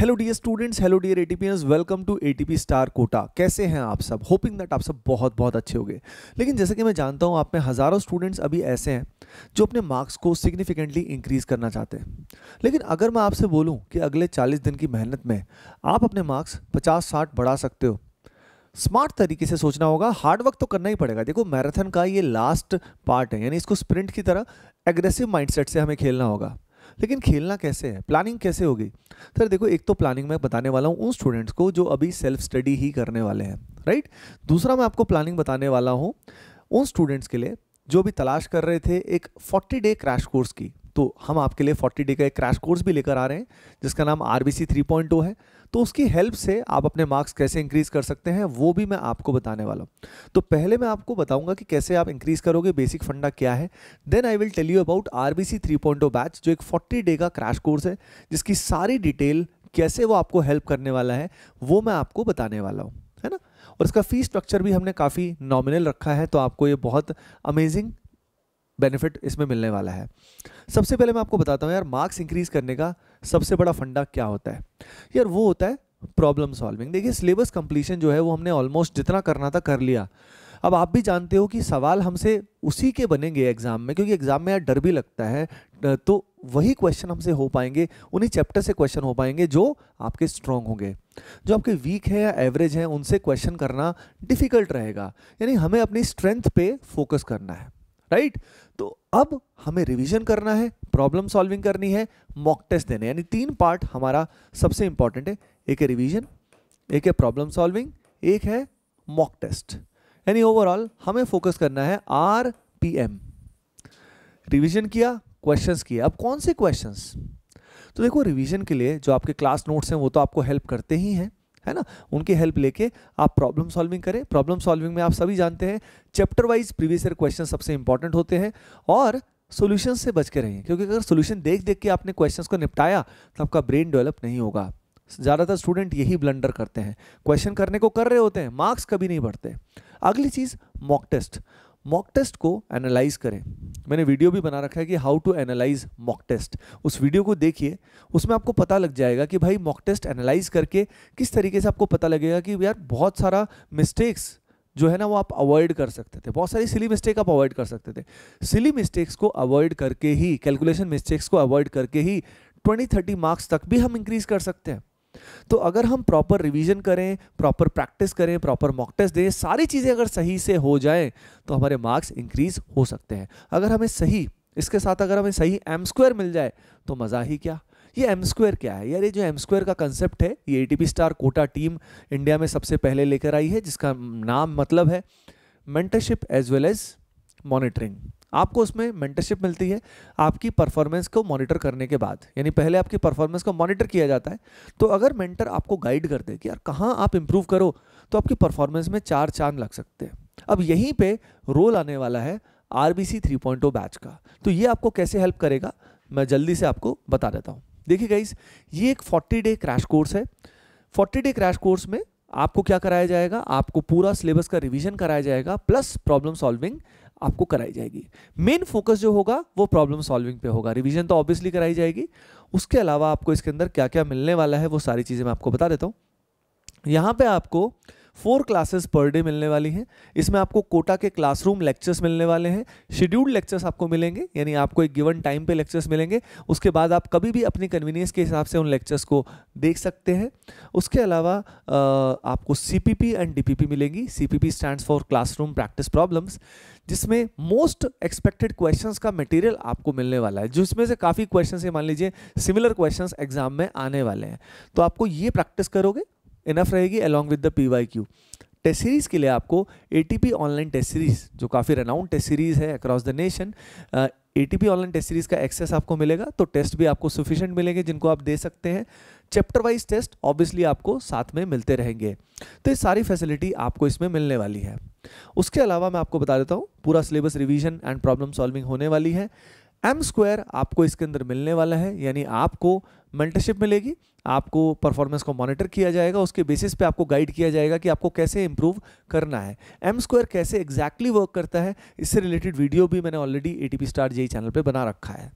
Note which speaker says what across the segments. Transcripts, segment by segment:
Speaker 1: Hello dear students hello dear ATPs welcome to ATP star Kota कैसे हैं आप सब होपिंग दैट आप सब बहुत बहुत अच्छे होंगे लेकिन जैसे कि मैं जानता हूं आप में हज़ारों स्टूडेंट्स अभी ऐसे हैं जो अपने मार्क्स को सिग्निफिकेंटली इंक्रीज़ करना चाहते हैं लेकिन अगर मैं आपसे बोलूं कि अगले 40 दिन की मेहनत में आप अपने मार्क्स पचास साठ बढ़ा सकते हो स्मार्ट तरीके से सोचना होगा हार्ड वर्क तो करना ही पड़ेगा देखो मैराथन का ये लास्ट पार्ट है यानी इसको स्प्रिंट की तरह एग्रेसिव माइंडसेट से हमें खेलना होगा लेकिन खेलना कैसे है प्लानिंग कैसे होगी सर देखो एक तो प्लानिंग मैं बताने वाला हूँ उन स्टूडेंट्स को जो अभी सेल्फ स्टडी ही करने वाले हैं राइट दूसरा मैं आपको प्लानिंग बताने वाला हूँ उन स्टूडेंट्स के लिए जो भी तलाश कर रहे थे एक 40 डे क्रैश कोर्स की तो हम आपके लिए 40 डे का एक क्रैश कोर्स भी लेकर आ रहे हैं जिसका नाम R B C three point two है तो उसकी हेल्प से आप अपने मार्क्स कैसे इंक्रीज कर सकते हैं वो भी मैं आपको बताने वाला हूँ तो पहले मैं आपको बताऊंगा कि कैसे आप इंक्रीज करोगे बेसिक फंडा क्या है then I will tell you about R B C three point two batch जो एक फोर्टी डे का क्रैश कोर्स है जिसकी सारी डिटेल कैसे वो आपको हेल्प करने वाला है वो मैं आपको बताने वाला हूँ है ना और इसका फ़ी स्ट्रक्चर भी हमने काफ़ी नॉमिनल रखा है तो आपको ये बहुत अमेजिंग बेनिफिट इसमें मिलने वाला है सबसे पहले मैं आपको बताता हूँ यार मार्क्स इंक्रीज करने का सबसे बड़ा फंडा क्या होता है यार वो होता है प्रॉब्लम सॉल्विंग देखिए सिलेबस कंप्लीशन जो है वो हमने ऑलमोस्ट जितना करना था कर लिया अब आप भी जानते हो कि सवाल हमसे उसी के बनेंगे एग्ज़ाम में क्योंकि एग्ज़ाम में यार डर भी लगता है तो वही क्वेश्चन हमसे हो पाएंगे उन्हीं चैप्टर से क्वेश्चन हो पाएंगे जो आपके स्ट्रॉन्ग होंगे जो आपके वीक है या एवरेज हैं उनसे क्वेश्चन करना डिफ़िकल्ट रहेगा यानी हमें अपनी स्ट्रेंथ पे फोकस करना है राइट तो अब हमें रिवीजन करना है प्रॉब्लम सॉल्विंग करनी है मॉक टेस्ट देने यानी तीन पार्ट हमारा सबसे इंपॉर्टेंट है एक है रिवीजन एक है प्रॉब्लम सॉल्विंग एक है मॉक टेस्ट यानी ओवरऑल हमें फोकस करना है आर पी एम रिविजन किया क्वेश्चन किया अब कौन से क्वेश्चन तो देखो रिविजन के लिए जो आपके क्लास नोट्स हैं वो तो आपको हेल्प करते ही हैं है ना उनकी हेल्प लेके आप प्रॉब्लम सॉल्विंग करें प्रॉब्लम सॉल्विंग में आप सभी जानते हैं chapter wise previous year question सबसे इंपॉर्टेंट होते हैं और सोल्यूशन से बच के रहें क्योंकि अगर सोल्यूशन देख देख के आपने क्वेश्चन को निपटाया तो आपका ब्रेन डेवलप नहीं होगा ज़्यादातर स्टूडेंट यही ब्लंडर करते हैं क्वेश्चन करने को कर रहे होते हैं मार्क्स कभी नहीं बढ़ते अगली चीज़ मॉक टेस्ट मॉक टेस्ट को एनालाइज करें मैंने वीडियो भी बना रखा है कि how to analyse mock test उस वीडियो को देखिए उसमें आपको पता लग जाएगा कि भाई मॉक टेस्ट एनालाइज करके किस तरीके से आपको पता लगेगा कि यार बहुत सारा मिस्टेक्स जो है ना वो आप अवॉइड कर सकते थे बहुत सारी सिली मिस्टेक आप अवॉइड कर सकते थे सिली मिस्टेक्स को अवॉइड करके ही कैलकुलेशन मिस्टेक्स को अवॉइड करके ही ट्वेंटी थर्टी मार्क्स तक भी हम इंक्रीज कर सकते हैं तो अगर हम प्रॉपर रिवीजन करें प्रॉपर प्रैक्टिस करें प्रॉपर मॉक टेस्ट दें सारी चीज़ें अगर सही से हो जाए तो हमारे मार्क्स इंक्रीज हो सकते हैं अगर हमें सही इसके साथ अगर हमें सही एम स्क्वायर मिल जाए तो मज़ा ही क्या ये एम स्क्वायर क्या है यार ये जो एम स्क्वायर का कंसेप्ट है ये A star Kota team India में सबसे पहले लेकर आई है जिसका नाम मतलब है mentorship as well as monitoring आपको उसमें मेंटरशिप मिलती है आपकी परफॉर्मेंस को मॉनिटर करने के बाद यानी पहले आपकी परफॉर्मेंस को मॉनिटर किया जाता है तो अगर मेंटर आपको गाइड कर दे कि यार कहाँ आप इम्प्रूव करो तो आपकी परफॉर्मेंस में चार चांद लग सकते हैं अब यहीं पे रोल आने वाला है R B C three point batch का तो ये आपको कैसे हेल्प करेगा मैं जल्दी से आपको बता देता हूँ देखिए गाइस ये एक फोर्टी डे क्रैश कोर्स है फोर्टी डे क्रैश कोर्स में आपको क्या कराया जाएगा आपको पूरा सिलेबस का रिवीजन कराया जाएगा प्लस प्रॉब्लम सॉल्विंग आपको कराई जाएगी मेन फोकस जो होगा वो प्रॉब्लम सॉल्विंग पे होगा रिवीजन तो ऑब्वियसली कराई जाएगी उसके अलावा आपको इसके अंदर क्या क्या मिलने वाला है वो सारी चीज़ें मैं आपको बता देता हूँ यहाँ पे आपको फोर क्लासेस पर डे मिलने वाली हैं इसमें आपको कोटा के क्लासरूम लेक्चर्स मिलने वाले हैं शेड्यूल्ड लेक्चर्स आपको मिलेंगे यानी आपको एक गिवन टाइम पे लेक्चर्स मिलेंगे उसके बाद आप कभी भी अपनी कन्वीनियंस के हिसाब से उन लेक्चर्स को देख सकते हैं उसके अलावा आपको सी एंड डी मिलेंगी C P stand for classroom practice problems जिसमें मोस्ट एक्सपेक्टेड क्वेश्चंस का मटेरियल आपको मिलने वाला है जिसमें से काफ़ी क्वेश्चंस ये मान लीजिए सिमिलर क्वेश्चंस एग्जाम में आने वाले हैं तो आपको ये प्रैक्टिस करोगे इनफ रहेगी along with the P Y Q test series के लिए आपको A T P online test series जो काफ़ी रनाउंड टेस्ट सीरीज़ है across the nation A T P online test series का एक्सेस आपको मिलेगा तो टेस्ट भी आपको सफिशेंट मिलेंगे जिनको आप दे सकते हैं चैप्टर वाइज टेस्ट ऑब्वियसली आपको साथ में मिलते रहेंगे तो ये सारी फैसिलिटी आपको इसमें मिलने वाली है उसके अलावा मैं आपको बता देता हूँ पूरा syllabus revision and problem solving होने वाली है एम स्क्वायर आपको इसके अंदर मिलने वाला है यानी आपको मेंटरशिप मिलेगी आपको परफॉर्मेंस को मॉनिटर किया जाएगा उसके बेसिस पे आपको गाइड किया जाएगा कि आपको कैसे इंप्रूव करना है एम स्क्वायर कैसे एग्जैक्टली exactly वर्क करता है इससे रिलेटेड वीडियो भी मैंने already A T star J channel पे बना रखा है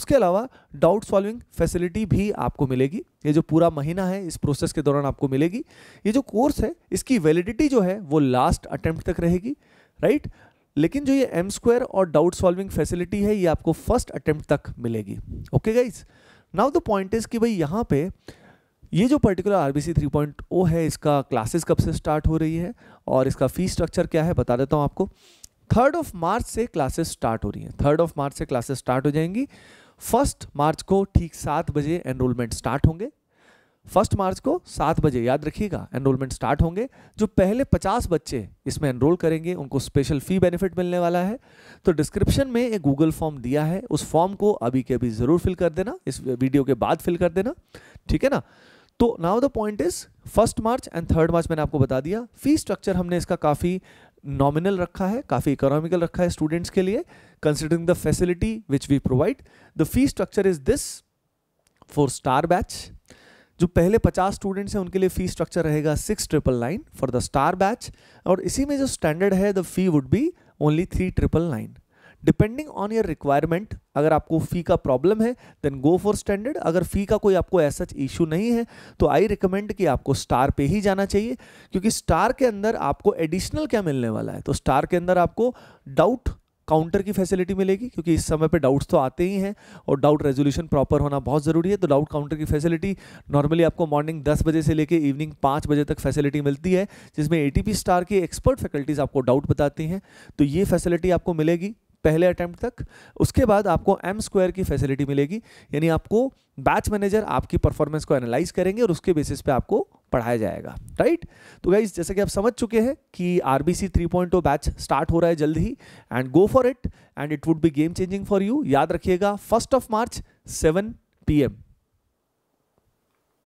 Speaker 1: उसके अलावा डाउट सॉल्विंग फैसिलिटी भी आपको मिलेगी ये जो पूरा महीना है इस प्रोसेस के दौरान आपको मिलेगी ये जो कोर्स है इसकी वैलिडिटी जो है वो लास्ट अटैम्प्ट तक रहेगी राइट right? लेकिन जो ये एम स्क्वायर और डाउट सॉल्विंग फैसिलिटी है ये आपको फर्स्ट अटेम्प्ट तक मिलेगी okay guys now the point is कि भाई यहाँ पे ये जो particular R B C three point O है इसका क्लासेस कब से स्टार्ट हो रही है और इसका फी स्ट्रक्चर क्या है बता देता हूँ आपको थर्ड ऑफ मार्च से क्लासेस स्टार्ट हो रही हैं थर्ड ऑफ मार्च से क्लासेस स्टार्ट हो जाएंगी फर्स्ट मार्च को ठीक सात बजे एनरोलमेंट स्टार्ट होंगे फर्स्ट मार्च को सात बजे याद रखिएगा एनरोलमेंट स्टार्ट होंगे जो पहले पचास बच्चे इसमें एनरोल करेंगे उनको स्पेशल फ़ी बेनिफिट मिलने वाला है तो डिस्क्रिप्शन में एक गूगल फॉर्म दिया है उस फॉर्म को अभी के अभी ज़रूर फिल कर देना इस वीडियो के बाद फिल कर देना ठीक है ना तो now the point is first March and third March मैंने आपको बता दिया फी स्ट्रक्चर हमने इसका काफ़ी नॉमिनल रखा है काफ़ी इकोनॉमिकल रखा है स्टूडेंट्स के लिए considering the facility which we provide the fee structure is this for star batch जो पहले 50 स्टूडेंट्स हैं उनके लिए फ़ी स्ट्रक्चर रहेगा six triple nine for the star batch और इसी में जो स्टैंडर्ड है the fee would be only three triple nine depending on your requirement अगर आपको फ़ी का प्रॉब्लम है देन गो फॉर स्टैंडर्ड अगर फ़ी का कोई आपको ऐसा इशू नहीं है तो आई रिकमेंड कि आपको स्टार पे ही जाना चाहिए क्योंकि स्टार के अंदर आपको एडिशनल क्या मिलने वाला है तो स्टार के अंदर आपको डाउट काउंटर की फैसिलिटी मिलेगी क्योंकि इस समय पे डाउट्स तो आते ही हैं और डाउट रेजोल्यूशन प्रॉपर होना बहुत ज़रूरी है तो डाउट काउंटर की फैसिलिटी नॉर्मली आपको मॉर्निंग 10 बजे से लेकर इवनिंग 5 बजे तक फैसिलिटी मिलती है जिसमें ए स्टार की एक्सपर्ट फैकल्टीज़ आपको डाउट बताती हैं तो ये फैसिलिटी आपको मिलेगी पहले अटैम्प्ट तक उसके बाद आपको एम स्क्वायर की फैसिलिटी मिलेगी यानी आपको बैच मैनेजर आपकी परफॉर्मेंस को एनालाइज करेंगे और उसके बेसिस पे आपको पढ़ाया जाएगा राइट तो गाइज जैसे कि आप समझ चुके हैं कि R B C three point batch start हो रहा है जल्द ही and go for it and it would be game changing for you याद रखिएगा first of March seven P M